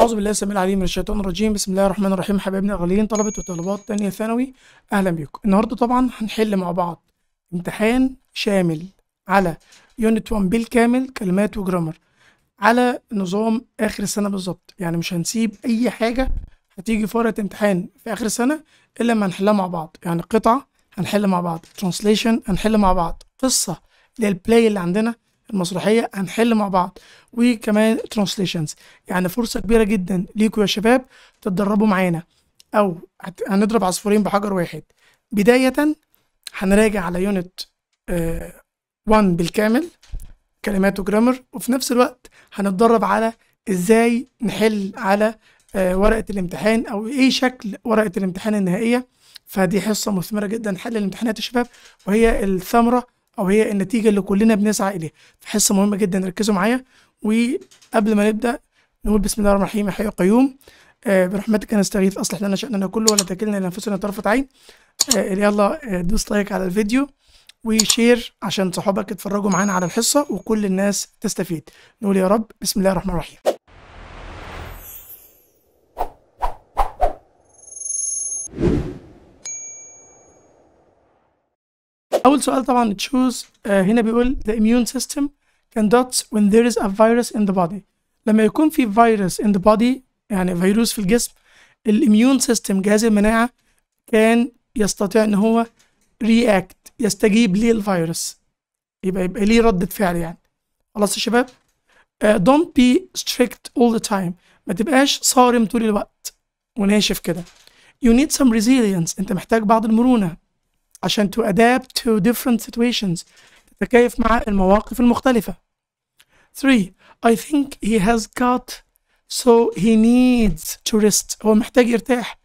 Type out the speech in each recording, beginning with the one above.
أعوذ بالله السميع العليم من الشيطان الرجيم بسم الله الرحمن الرحيم حبايبنا غاليين طلبة وطالبات تانية ثانوي أهلا بيكم النهاردة طبعا هنحل مع بعض امتحان شامل على يونت 1 بالكامل كلمات وجرامر على نظام آخر السنة بالظبط يعني مش هنسيب أي حاجة هتيجي ورقة امتحان في آخر السنة إلا ما هنحلها مع بعض يعني قطعة هنحل مع بعض ترانسليشن هنحل مع بعض قصة للبلاي اللي عندنا المسرحيه هنحل مع بعض وكمان ترانسليشنز يعني فرصه كبيره جدا ليكوا يا شباب تتدربوا معانا او هنضرب عصفورين بحجر واحد بدايه هنراجع على يونت 1 آه بالكامل كلمات وجرامر وفي نفس الوقت هنتدرب على ازاي نحل على آه ورقه الامتحان او ايه شكل ورقه الامتحان النهائيه فدي حصه مثمره جدا حل الامتحانات يا شباب وهي الثمره او هي النتيجه اللي كلنا بنسعى اليها فحصه مهمه جدا ركزوا معايا وقبل ما نبدا نقول بسم الله الرحمن الرحيم يا حي قيوم آه برحمتك نستغيث اصلح لنا شاننا كله ولا تكلنا الى انفسنا طرفه عين آه يلا آه، دوس لايك على الفيديو وشير عشان صحابك يتفرجوا معانا على الحصه وكل الناس تستفيد نقول يا رب بسم الله الرحمن الرحيم اول سؤال طبعا تشوز آه، هنا بيقول the immune system can dot when there is a virus in the body لما يكون في فيروس in the body يعني فيروس في الجسم الاميون سيستم جهاز المناعه كان يستطيع ان هو react يستجيب للفيروس يبقى يبقى ليه ردة فعل يعني خلاص يا شباب uh, don't be strict all the time ما تبقاش صارم طول الوقت وناشف كده you need some resilience انت محتاج بعض المرونه عشان to adapt to different situations تتكيف مع المواقف المختلفة 3 I think he has got so he needs to rest هو محتاج يرتاح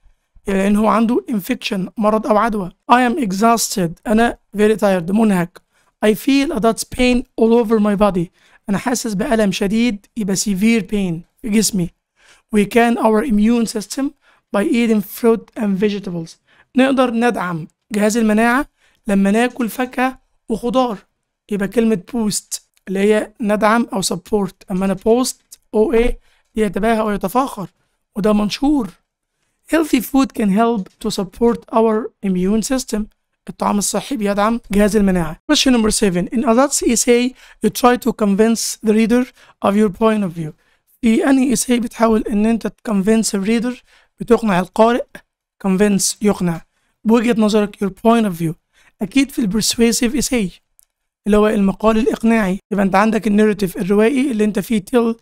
لأن هو عنده infection مرض أو عدوى I am exhausted أنا very tired منهك I feel a pain all over my body أنا حاسس بألم شديد يبقى severe pain في جسمي We can our immune system by eating fruit and vegetables نقدر ندعم جهاز المناعة لما ناكل فاكهة وخضار يبقى كلمة بوست اللي هي ندعم أو سبورت أما أنا بوست أو إيه يتباهى أو يتفاخر وده منشور healthy food can help to support our immune system الطعام الصحي بيدعم جهاز المناعة question number 7 in adults essay you try to convince the reader of your point of view في أنهي essay بتحاول إن أنت تconvince reader بتقنع القارئ convince يقنع بوجهه نظرك your point of view اكيد في البرسويسيف اساي اللي هو المقال الاقناعي يبقى انت عندك النيرتيف الروائي اللي انت فيه tell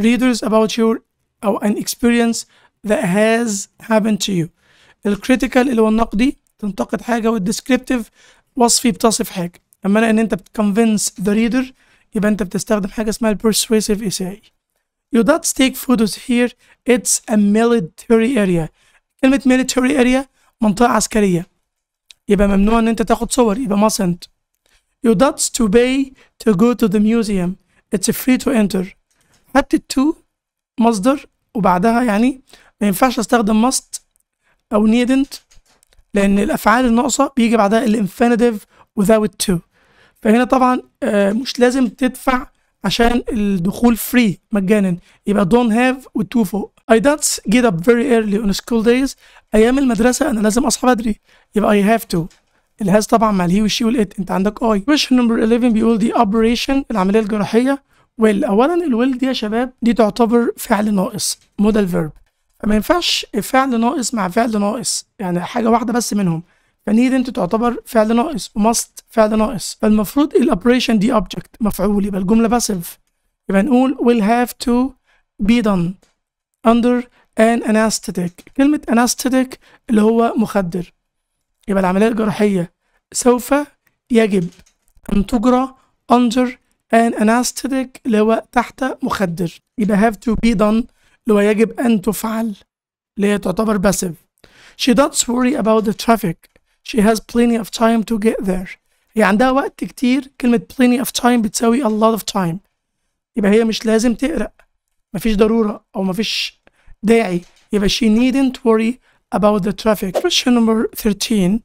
ريدرز uh, readers about your او an experience that has happened to you الكريتيكال اللي هو النقدي تنتقد حاجه والديسكريبتيف وصفي بتصف حاجه اما انا ان انت بتكونفنس ذا ريدر يبقى انت بتستخدم حاجه اسمها البرسويسيف اساي You don't take photos here, it's a military area. كلمه ميليتري اريا منطقه عسكريه يبقى ممنوع ان انت تاخد صور يبقى mustn't you dots to pay to go to the museum it's free to enter حتى to مصدر وبعدها يعني ما ينفعش استخدم must او needn't لان الافعال الناقصه بيجي بعدها الانفينيتيف without to فهنا طبعا آه، مش لازم تدفع عشان الدخول فري مجانا يبقى don't have والتو فوق I don't get up very early on school days أيام المدرسة أنا لازم أصحى بدري يبقى I have to الهاز طبعا مع الهي والشي والإت أنت عندك I question number 11 بيقول دي operation العملية الجراحية will أولا الويل دي يا شباب دي تعتبر فعل ناقص modal verb. فما ينفعش فعل ناقص مع فعل ناقص يعني حاجة واحدة بس منهم فنيد انت تعتبر فعل ناقص وماست فعل ناقص فالمفروض الاوبريشن دي اوبجكت مفعول يبقى الجمله باسيف يبقى نقول will have to be done under an anesthetic كلمة anesthetic اللي هو مخدر يبقى العملية الجراحية سوف يجب أن تجرى under an anesthetic اللي هو تحت مخدر يبقى have to be done اللي هو يجب أن تفعل اللي هي تعتبر passive she does worry about the traffic she has plenty of time to get there هي عندها وقت كتير كلمة plenty of time بتساوي a lot of time يبقى هي مش لازم تقرأ مفيش ضروره او مفيش داعي يبقى she needn't worry about the traffic question number 13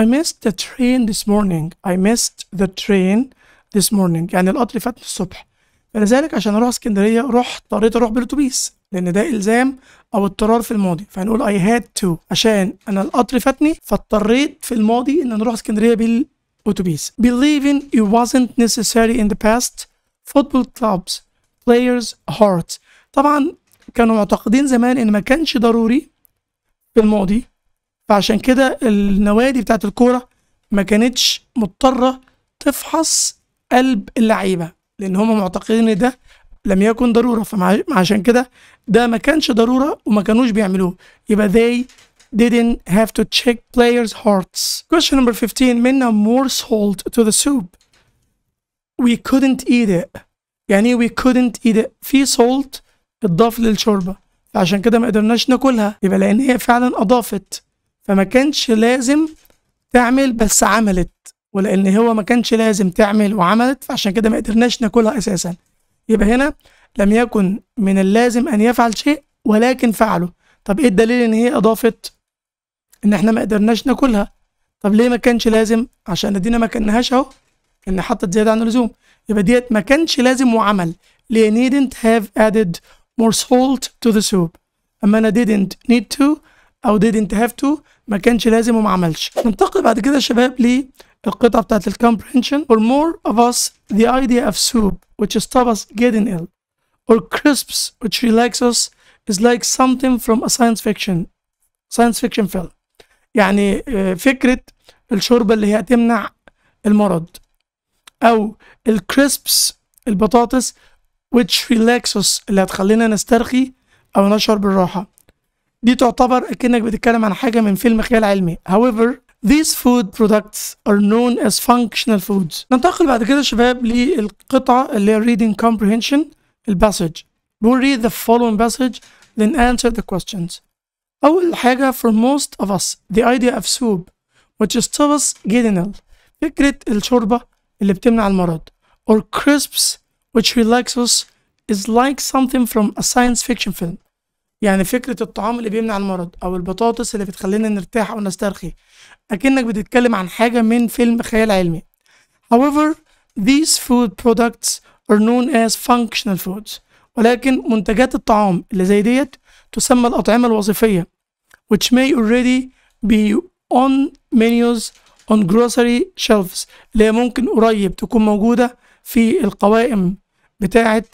I missed the train this morning I missed the train this morning يعني القطر فاتني الصبح فلذلك عشان اروح اسكندريه رحت اضطريت اروح بالاتوبيس لان ده الزام او اضطرار في الماضي فهنقول اي هاد تو عشان انا القطر فاتني فاضطريت في الماضي ان انا اروح اسكندريه بالاتوبيس believing it wasn't necessary in the past football clubs players heart طبعا كانوا معتقدين زمان ان ما كانش ضروري في الماضي فعشان كده النوادي بتاعت الكوره ما كانتش مضطره تفحص قلب اللعيبه لان هم معتقدين ان ده لم يكن ضروره فعشان كده ده ما كانش ضروره وما كانوش بيعملوه يبقى they didn't have to check players hearts question number 15 منا more salt to the soup we couldn't eat it يعني إيه we couldn't eat it في salt اتضاف للشوربه فعشان كده ما قدرناش ناكلها يبقى لان هي فعلا اضافت فما كانش لازم تعمل بس عملت ولان هو ما كانش لازم تعمل وعملت فعشان كده ما قدرناش ناكلها اساسا يبقى هنا لم يكن من اللازم ان يفعل شيء ولكن فعله طب ايه الدليل ان هي اضافت ان احنا ما قدرناش ناكلها طب ليه ما كانش لازم عشان ادينا ما كانهاش اهو ان حطت زياده عن اللزوم يبقى ديت ما كانش لازم وعمل ليه needn't have added more salt to the soup اما انا didn't need to او didn't have to ما كانش لازم وما عملش ننتقل بعد كده يا شباب للقطعه بتاعت ال comprehension for more of us the idea of soup which stops us getting ill or crisps which relax us is like something from a science fiction science fiction film يعني فكرة الشوربة اللي هي تمنع المرض أو الكريسبس البطاطس which relax us اللي هتخلينا نسترخي أو نشعر بالراحة دي تعتبر أكنك بتتكلم عن حاجة من فيلم خيال علمي however These food products are known as functional foods. ننتقل بعد كده شباب للقطعة اللي هي reading comprehension الباسج. We'll read the following passage then answer the questions. أول حاجة for most of us the idea of soup which is getting ill فكرة الشوربة اللي بتمنع المرض or crisps which relaxes is like something from a science fiction film يعني فكرة الطعام اللي بيمنع المرض أو البطاطس اللي بتخلينا نرتاح أو نسترخي أكنك بتتكلم عن حاجة من فيلم خيال علمي However these food products are known as functional foods ولكن منتجات الطعام اللي زي ديت تسمى الأطعمة الوظيفية which may already be on menus on grocery shelves اللي هي ممكن قريب تكون موجودة في القوائم بتاعت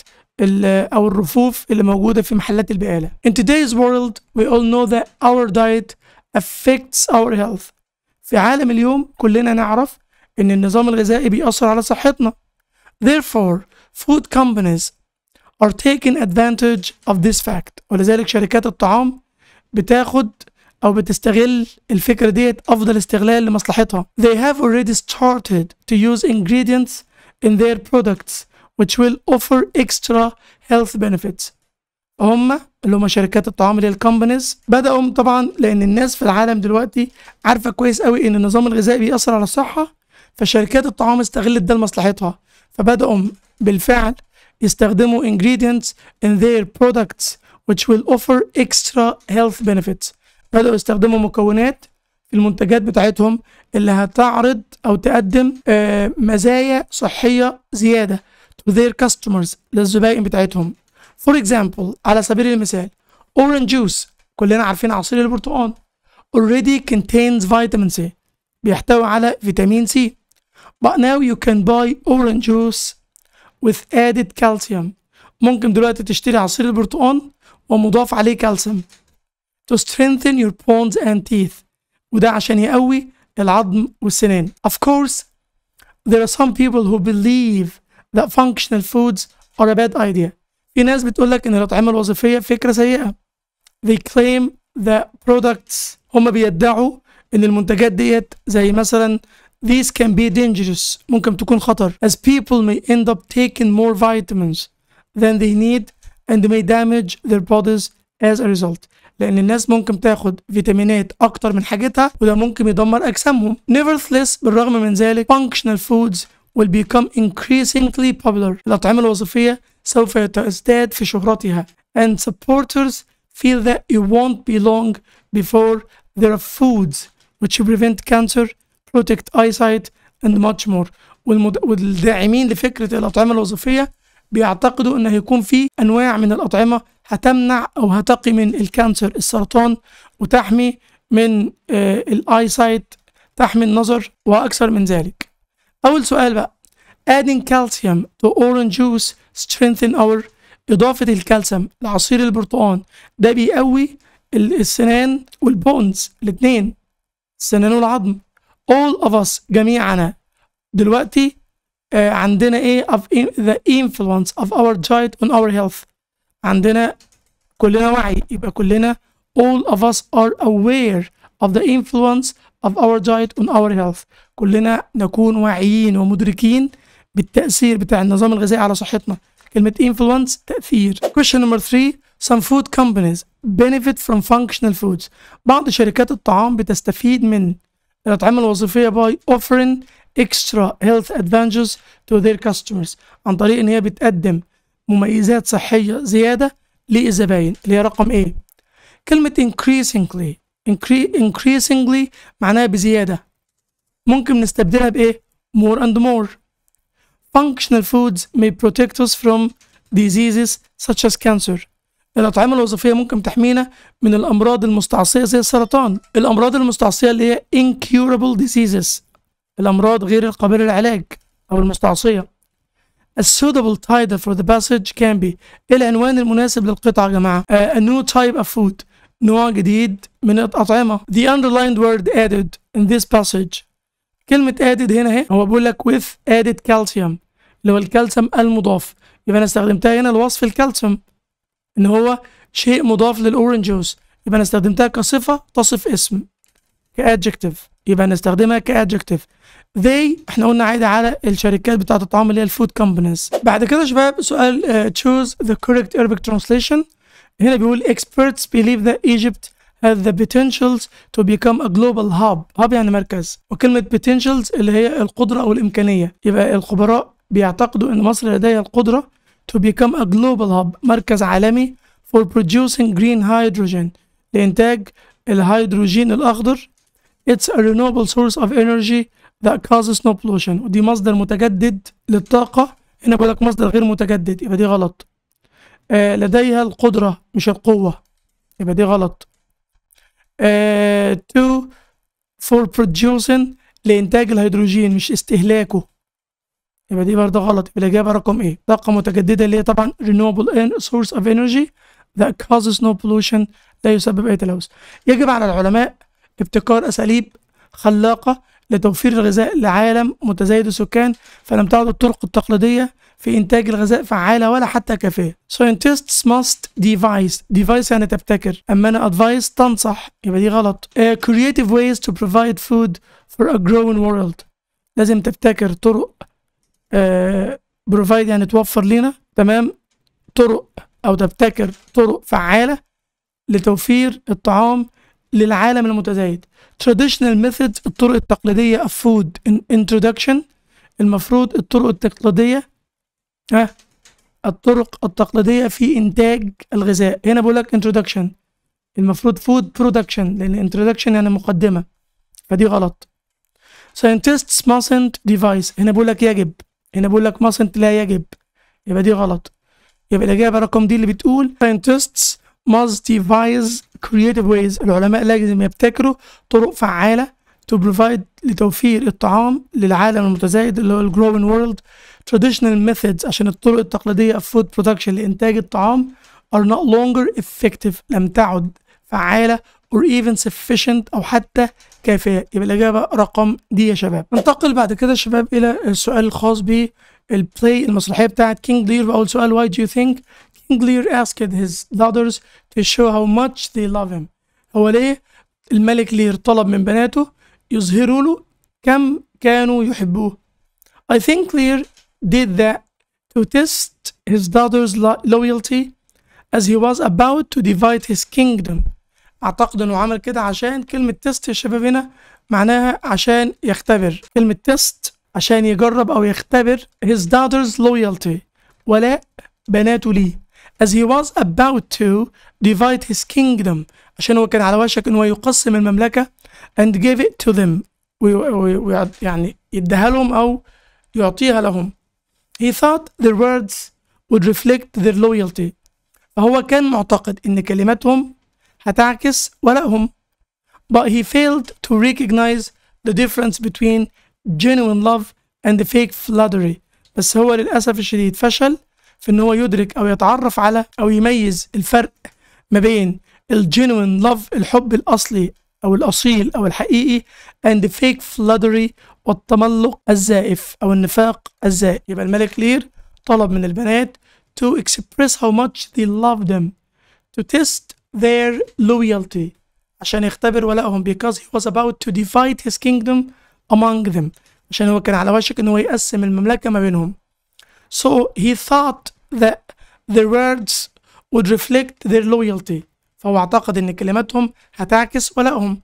او الرفوف اللي موجوده في محلات البقاله. In today's world we all know that our diet affects our health. في عالم اليوم كلنا نعرف ان النظام الغذائي بيأثر على صحتنا. Therefore food companies are taking advantage of this fact ولذلك شركات الطعام بتاخد أو بتستغل الفكرة ديت أفضل استغلال لمصلحتها. They have already started to use ingredients in their products which will offer extra health benefits هم اللي هم شركات الطعام اللي هي الكومبانيز بدأوا طبعا لأن الناس في العالم دلوقتي عارفة كويس قوي إن النظام الغذائي بيأثر على الصحة فشركات الطعام استغلت ده لمصلحتها فبدأوا بالفعل يستخدموا ingredients in their products which will offer extra health benefits بدأوا يستخدموا مكونات في المنتجات بتاعتهم اللي هتعرض أو تقدم آه، مزايا صحية زيادة to their customers للزبائن بتاعتهم for example على سبيل المثال orange juice كلنا عارفين عصير البرتقال already contains vitamin C بيحتوي على فيتامين C but now you can buy orange juice with added calcium ممكن دلوقتي تشتري عصير البرتقال ومضاف عليه كالسيوم to strengthen your bones and teeth وده عشان يقوي العظم والسنان of course there are some people who believe لا functional foods are a bad idea في ناس بتقول لك ان الاطعمه الوظيفيه فكره سيئه they claim the products هم بيدعوا ان المنتجات ديت زي مثلا these can be dangerous ممكن تكون خطر as people may end up taking more vitamins than they need and may damage their bodies as a result لأن الناس ممكن تاخد فيتامينات أكتر من حاجتها وده ممكن يدمر أجسامهم nevertheless بالرغم من ذلك functional foods will become increasingly popular الأطعمة الوظيفية سوف تزداد في شهرتها and supporters feel that it won't be long before there are foods which prevent cancer protect eyesight and much more والمد... والداعمين لفكرة الأطعمة الوظيفية بيعتقدوا أن هيكون في أنواع من الأطعمة هتمنع أو هتقي من الكانسر السرطان وتحمي من آه، الآي سايت تحمي النظر وأكثر من ذلك أول سؤال بقى adding calcium to orange juice strengthen our إضافة الكالسيوم لعصير البرتقال ده بيقوي السنان والبونز الاتنين السنان والعظم all of us جميعنا دلوقتي آه عندنا ايه of the influence of our diet on our health عندنا كلنا وعي يبقى كلنا all of us are aware of the influence of our diet on our health كلنا نكون واعيين ومدركين بالتأثير بتاع النظام الغذائي على صحتنا كلمة influence تأثير question number 3 some food companies benefit from functional foods بعض شركات الطعام بتستفيد من الأطعمة الوظيفية by offering extra health advantages to their customers عن طريق إن هي بتقدم مميزات صحية زيادة للزباين اللي هي رقم ايه كلمة increasingly increasingly معناها بزيادة ممكن نستبدلها بإيه more and more functional foods may protect us from diseases such as cancer الأطعمة الوظيفية ممكن تحمينا من الأمراض المستعصية زي السرطان الأمراض المستعصية اللي هي incurable diseases الأمراض غير القابلة للعلاج أو المستعصية A suitable title for the passage can be إيه العنوان المناسب للقطعة يا جماعة A new type of food نوع جديد من الأطعمة The underlined word added in this passage كلمة added هنا اهي هو بيقول لك with added calcium اللي هو الكالسيوم المضاف يبقى أنا استخدمتها هنا لوصف الكالسيوم إن هو شيء مضاف للأورنج جوس يبقى أنا استخدمتها كصفة تصف اسم كادجكتيف يبقى نستخدمها كادجكتيف they احنا قلنا عادي على الشركات بتاعه الطعام اللي هي الفود كومبانيز بعد كده يا شباب سؤال uh, choose the correct Arabic translation هنا بيقول experts believe that Egypt has the potentials to become a global hub hub يعني مركز وكلمة potentials اللي هي القدرة أو الإمكانية يبقى الخبراء بيعتقدوا أن مصر لديها القدرة to become a global hub مركز عالمي for producing green hydrogen لإنتاج الهيدروجين الأخضر It's a renewable source of energy that causes no pollution ودي مصدر متجدد للطاقة هنا بقول لك مصدر غير متجدد يبقى دي غلط آه، لديها القدرة مش القوة يبقى دي غلط تو آه، فور producing لإنتاج الهيدروجين مش استهلاكه يبقى دي برضه غلط يبقى الإجابة رقم إيه؟ طاقة متجددة اللي هي طبعا renewable source of energy that causes no pollution لا يسبب أي تلوث يجب على العلماء ابتكار أساليب خلاقة لتوفير الغذاء لعالم متزايد السكان فلم تعد الطرق التقليدية في إنتاج الغذاء فعالة ولا حتى كافية. Scientists must devise devise يعني تبتكر أما أنا advice تنصح يبقى دي غلط. Uh, creative ways to provide food for a growing world لازم تبتكر طرق uh, آه، بروفايد يعني توفر لنا تمام طرق أو تبتكر طرق فعالة لتوفير الطعام للعالم المتزايد. Traditional methods الطرق التقليدية of food introduction المفروض الطرق التقليدية ها الطرق التقليديه في انتاج الغذاء هنا بقول لك انترودكشن المفروض فود برودكشن لان انترودكشن يعني مقدمه فدي غلط scientists mustn't device هنا بقول لك يجب هنا بقول لك mustn't لا يجب يبقى دي غلط يبقى الإجابة رقم دي اللي بتقول scientists must devise creative ways العلماء لازم يبتكروا طرق فعالة to provide لتوفير الطعام للعالم المتزايد اللي هو الجروين وورلد traditional methods عشان الطرق التقليدية of food production لإنتاج الطعام are not longer effective لم تعد فعالة or even sufficient أو حتى كافية يبقى الإجابة رقم دي يا شباب ننتقل بعد كده يا شباب إلى السؤال الخاص بالبلاي المسرحية بتاعت كينج لير أول سؤال why do you think King Lear asked his daughters to show how much they love him هو ليه الملك لير طلب من بناته يظهروا له كم كانوا يحبوه I think Lear did that to test his daughter's loyalty as he was about to divide his kingdom اعتقد انه عمل كده عشان كلمة تيست يا شباب هنا معناها عشان يختبر كلمة تيست عشان يجرب او يختبر his daughter's loyalty ولاء بناته ليه as he was about to divide his kingdom عشان هو كان على وشك ان هو يقسم المملكة and give it to them ويعني يديها لهم او يعطيها لهم He thought their words would reflect their loyalty فهو كان معتقد إن كلماتهم هتعكس ولائهم but he failed to recognize the difference between genuine love and the fake flattery بس هو للأسف الشديد فشل في إن هو يدرك أو يتعرف على أو يميز الفرق ما بين الجينوين لاف الحب الأصلي أو الأصيل أو الحقيقي and the fake flattery والتملق الزائف أو النفاق الزائف يبقى الملك لير طلب من البنات to express how much they love them to test their loyalty عشان يختبر ولائهم because he was about to divide his kingdom among them عشان هو كان على وشك ان هو يقسم المملكة ما بينهم so he thought that the words would reflect their loyalty فهو اعتقد ان كلماتهم هتعكس ولائهم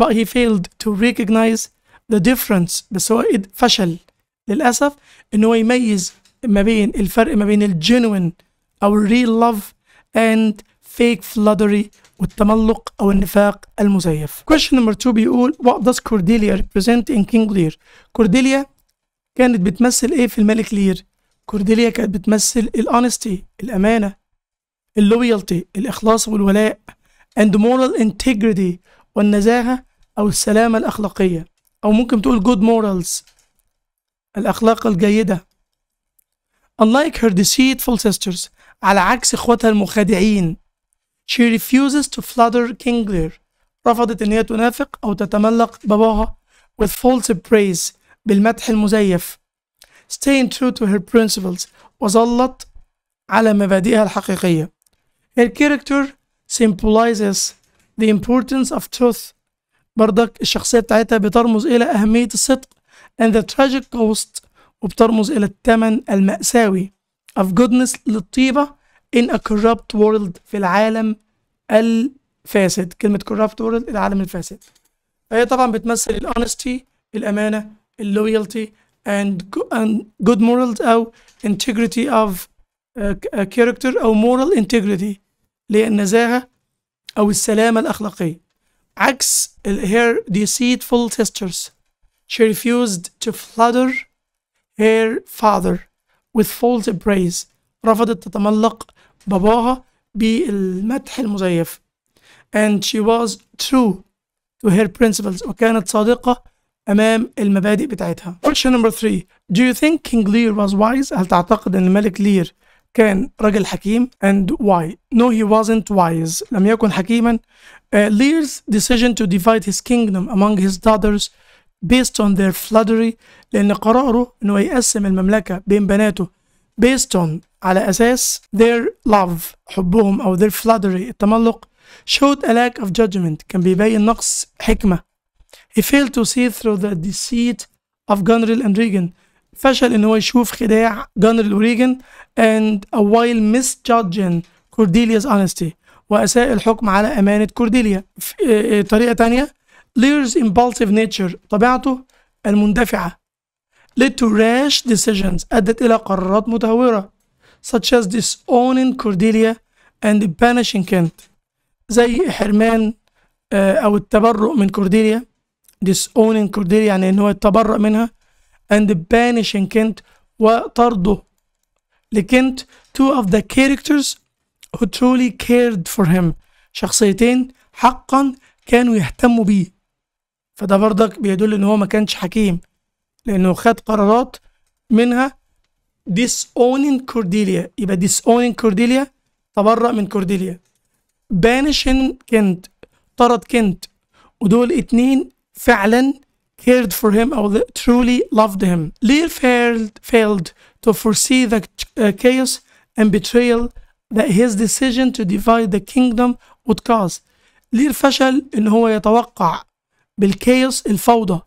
but he failed to recognize ذا ديفرنس بس هو فشل للاسف ان هو يميز ما بين الفرق ما بين الجينوين او الريل لاف اند فيك فلادري والتملق او النفاق المزيف. كويشن نمبر 2 بيقول وات داز كورديليا ريبريزنت ان كينج لير؟ كورديليا كانت بتمثل ايه في الملك لير؟ كورديليا كانت بتمثل الانستي الامانه اللويالتي الاخلاص والولاء اند مورال انتجريتي والنزاهه او السلامه الاخلاقيه. أو ممكن تقول good morals الأخلاق الجيدة unlike her deceitful sisters على عكس إخواتها المخادعين she refuses to flutter King Lear رفضت إن هي تنافق أو تتملق باباها with false praise بالمدح المزيف staying true to her principles وظلت على مبادئها الحقيقية her character symbolizes the importance of truth بردك الشخصية بتاعتها بترمز إلى أهمية الصدق and the tragic cost وبترمز إلى الثمن المأساوي of goodness للطيبة in a corrupt world في العالم الفاسد كلمة corrupt world العالم الفاسد فهي طبعا بتمثل ال honesty الأمانة ال loyalty and good morals أو integrity of character أو moral integrity للنزاهة أو السلامة الأخلاقية acts uh, her deceitful sisters. She refused to flatter her father with false praise رفضت تتملق باباها بالمدح المزيف and she was true to her principles وكانت صادقة أمام المبادئ بتاعتها. Question number three Do you think King Lear was wise؟ هل تعتقد أن الملك لير كان رجل حكيم and why no he wasn't wise لم يكن حكيما uh, Lear's decision to divide his kingdom among his daughters based on their flattery لأن قراره أنه يقسم المملكة بين بناته based on على أساس their love حبهم أو their flattery التملق showed a lack of judgment كان بيبين نقص حكمة he failed to see through the deceit of Gunril and Regan فشل ان هو يشوف خداع جانر اوريجن and while misjudging Cordelia's honesty وأساء الحكم على أمانة كورديليا آه، آه، طريقة تانية Lear's impulsive nature طبيعته المندفعة led to rash decisions أدت إلى قرارات متهورة such as disowning Cordelia and banishing Kent زي حرمان آه، أو التبرؤ من كورديليا disowning Cordelia يعني إن هو يتبرأ منها and banishing Kent وطرده لكنت two of the characters who truly cared for him شخصيتين حقا كانوا يهتموا بيه فده برضك بيدل ان هو ما كانش حكيم لانه خد قرارات منها disowning Cordelia يبقى disowning Cordelia تبرأ من كورديليا banishing كنت طرد كنت ودول اتنين فعلا cared for him or truly loved him. Lear failed, failed to foresee the uh, chaos and betrayal that his decision to divide the kingdom would cause. لير فشل إن هو يتوقع بالكيوس الفوضى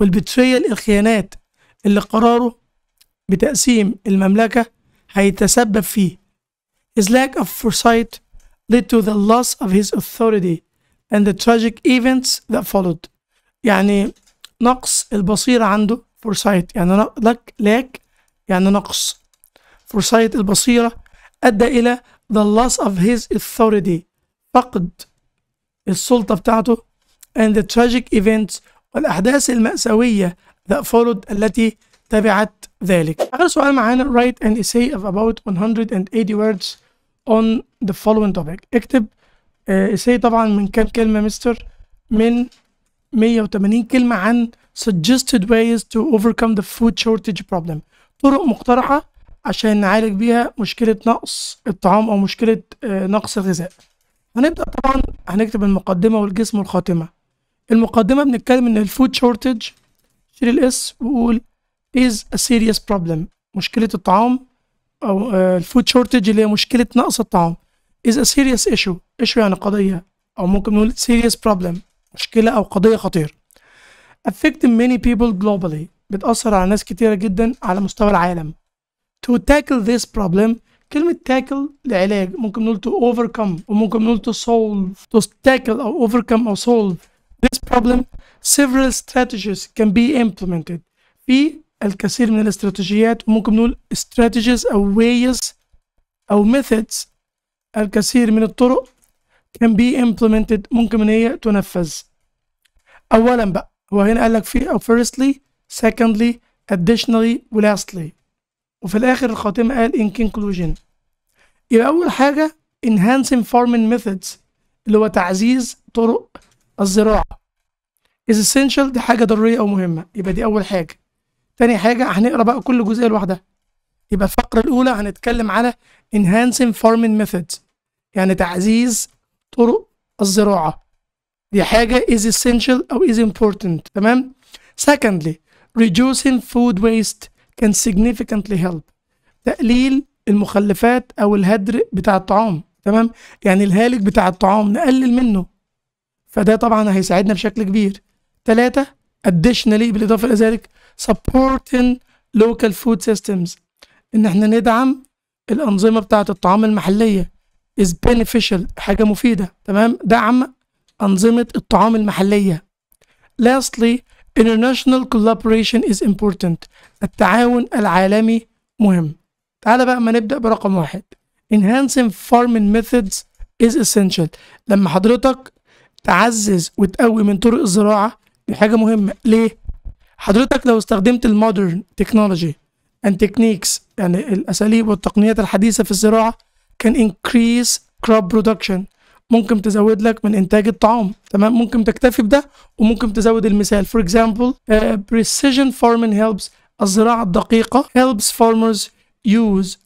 والبتريال الخيانات اللي قراره بتقسيم المملكة هيتسبب فيه. His lack of foresight led to the loss of his authority and the tragic events that followed. يعني نقص البصيرة عنده فورسايت يعني لك لاك يعني نقص فورسايت البصيرة أدى إلى the loss of his authority فقد السلطة بتاعته and the tragic events والأحداث المأساوية that followed التي تبعت ذلك آخر سؤال معانا write an essay of about 180 words on the following topic اكتب essay آه، طبعا من كم كلمة مستر من 180 كلمة عن suggested ways to overcome the food shortage problem طرق مقترحة عشان نعالج بيها مشكلة نقص الطعام أو مشكلة آه، نقص الغذاء هنبدأ طبعا هنكتب المقدمة والجسم والخاتمة المقدمة بنتكلم إن الفود شورتج شيل الإس وقول is a serious problem مشكلة الطعام أو آه، الفود شورتج اللي هي مشكلة نقص الطعام is a serious issue issue يعني قضية أو ممكن نقول serious problem مشكلة أو قضية خطيرة affecting many people globally بتأثر على ناس كتيرة جدا على مستوى العالم to tackle this problem كلمة tackle لعلاج ممكن نقول to overcome وممكن نقول to solve to tackle أو overcome أو solve this problem several strategies can be implemented في الكثير من الاستراتيجيات وممكن نقول strategies أو ways أو methods الكثير من الطرق can be implemented ممكن ان هي تنفذ اولا بقى هو هنا قال لك في firstly secondly additionally lastly وفي الاخر الخاتمه قال in conclusion يبقى اول حاجه enhancing farming methods اللي هو تعزيز طرق الزراعه is essential دي حاجه ضروريه او مهمه يبقى دي اول حاجه تاني حاجه هنقرا بقى كل جزئيه لوحدها يبقى الفقره الاولى هنتكلم على enhancing farming methods يعني تعزيز طرق الزراعة دي حاجة is essential أو is important تمام secondly reducing food waste can significantly help تقليل المخلفات أو الهدر بتاع الطعام تمام يعني الهالك بتاع الطعام نقلل منه فده طبعا هيساعدنا بشكل كبير ثلاثة additionally بالإضافة إلى ذلك supporting local food systems إن إحنا ندعم الأنظمة بتاعة الطعام المحلية is beneficial حاجة مفيدة تمام دعم أنظمة الطعام المحلية lastly international collaboration is important التعاون العالمي مهم تعال بقى ما نبدأ برقم واحد enhancing farming methods is essential لما حضرتك تعزز وتقوي من طرق الزراعة دي حاجة مهمة ليه؟ حضرتك لو استخدمت المودرن تكنولوجي and techniques يعني الأساليب والتقنيات الحديثة في الزراعة can increase crop production ممكن تزود لك من انتاج الطعام تمام ممكن تكتفي بده وممكن تزود المثال for example uh, precision farming helps الزراعة الدقيقة helps farmers use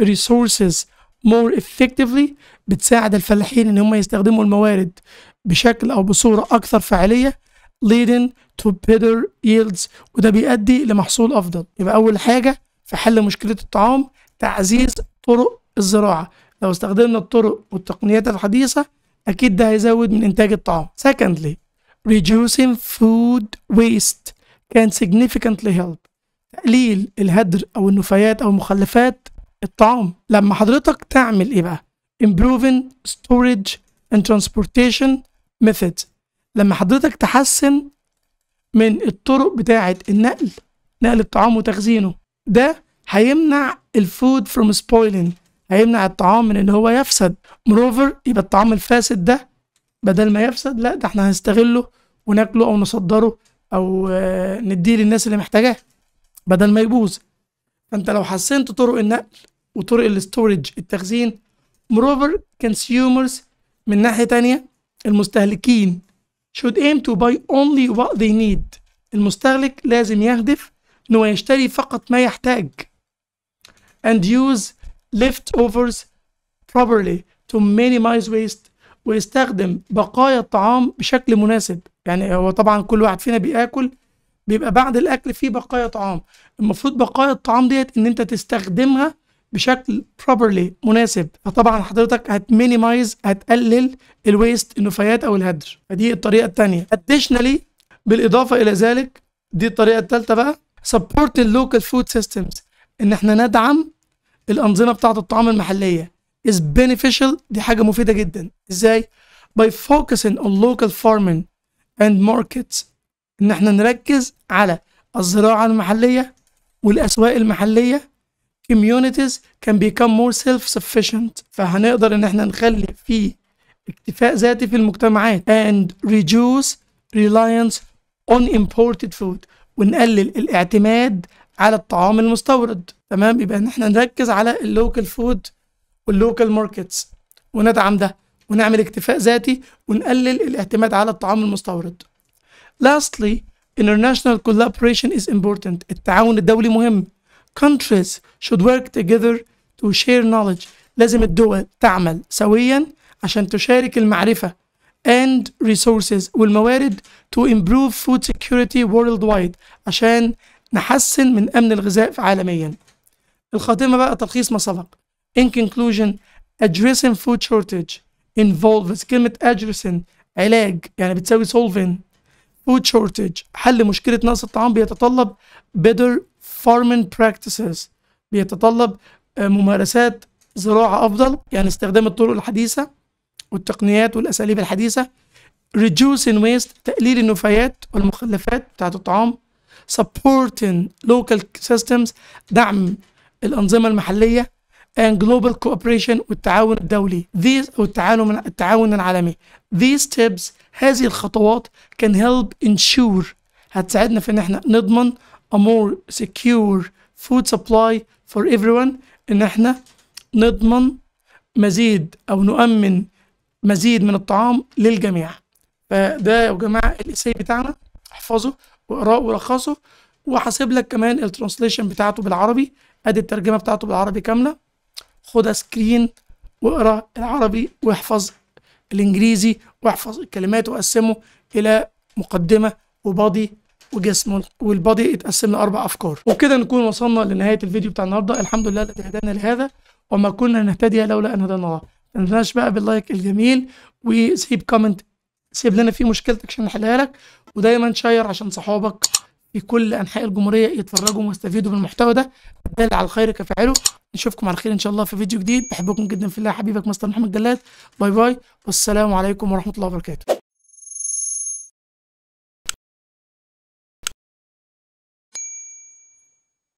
resources more effectively بتساعد الفلاحين ان هم يستخدموا الموارد بشكل او بصورة اكثر فعالية leading to better yields وده بيؤدي لمحصول افضل يبقى اول حاجة في حل مشكلة الطعام تعزيز طرق الزراعة لو استخدمنا الطرق والتقنيات الحديثة أكيد ده هيزود من إنتاج الطعام secondly reducing food waste can significantly help تقليل الهدر أو النفايات أو مخلفات الطعام لما حضرتك تعمل إيه بقى improving storage and transportation methods لما حضرتك تحسن من الطرق بتاعة النقل نقل الطعام وتخزينه ده هيمنع الفود from spoiling هيمنع الطعام من ان هو يفسد مروفر يبقى الطعام الفاسد ده بدل ما يفسد لا ده احنا هنستغله وناكله او نصدره او آه، نديه للناس اللي محتاجاه بدل ما يبوظ فانت لو حسنت طرق النقل وطرق الاستورج التخزين مروفر كونسيومرز من ناحية تانية المستهلكين should aim to buy only what they need المستهلك لازم يهدف ان هو يشتري فقط ما يحتاج and use leftovers properly to minimize waste ويستخدم بقايا الطعام بشكل مناسب يعني هو طبعا كل واحد فينا بياكل بيبقى بعد الاكل فيه بقايا طعام المفروض بقايا الطعام ديت ان انت تستخدمها بشكل properly مناسب فطبعا حضرتك minimize هتقلل الويست النفايات او الهدر فدي الطريقه الثانيه additionally بالاضافه الى ذلك دي الطريقه الثالثه بقى support the local food systems ان احنا ندعم الانظمه بتاعه الطعام المحليه is beneficial دي حاجه مفيده جدا ازاي by focusing on local farming and markets ان احنا نركز على الزراعه المحليه والاسواق المحليه communities can become more self-sufficient فهنقدر ان احنا نخلي في اكتفاء ذاتي في المجتمعات and reduce reliance on imported food ونقلل الاعتماد على الطعام المستورد تمام يبقى ان احنا نركز على اللوكال فود واللوكال ماركتس وندعم ده ونعمل اكتفاء ذاتي ونقلل الاعتماد على الطعام المستورد lastly international collaboration is important التعاون الدولي مهم countries should work together to share knowledge لازم الدول تعمل سويا عشان تشارك المعرفة and resources والموارد to improve food security worldwide عشان نحسن من أمن الغذاء عالميا الخاتمة بقى تلخيص ما سبق In conclusion addressing food shortage involves كلمة addressing علاج يعني بتساوي solving food shortage حل مشكلة نقص الطعام بيتطلب better farming practices بيتطلب آه، ممارسات زراعة أفضل يعني استخدام الطرق الحديثة والتقنيات والأساليب الحديثة reducing waste تقليل النفايات والمخلفات بتاعة الطعام supporting local systems دعم الأنظمة المحلية and global cooperation والتعاون الدولي these والتعاون التعاون العالمي these steps هذه الخطوات can help ensure هتساعدنا في ان احنا نضمن a more secure food supply for everyone ان احنا نضمن مزيد او نؤمن مزيد من الطعام للجميع فده يا جماعه الاساي بتاعنا احفظه واقراه ولخصه وهسيب لك كمان الترانسليشن بتاعته بالعربي ادي الترجمه بتاعته بالعربي كامله خدها سكرين واقرا العربي واحفظ الانجليزي واحفظ الكلمات وقسمه الى مقدمه وبادي وجسم والبادي اتقسم لاربع افكار وبكده نكون وصلنا لنهايه الفيديو بتاع النهارده الحمد لله الذي هدانا لهذا وما كنا نهتدي لولا ان هدانا الله ما تنساش بقى باللايك الجميل وسيب كومنت سيب لنا فيه مشكلتك عشان نحلها لك ودايما شير عشان صحابك في كل انحاء الجمهوريه يتفرجوا ويستفيدوا من المحتوى ده دل على الخير كفاعله نشوفكم على خير ان شاء الله في فيديو جديد بحبكم جدا في الله حبيبك مستر محمد جلاد باي باي والسلام عليكم ورحمه الله وبركاته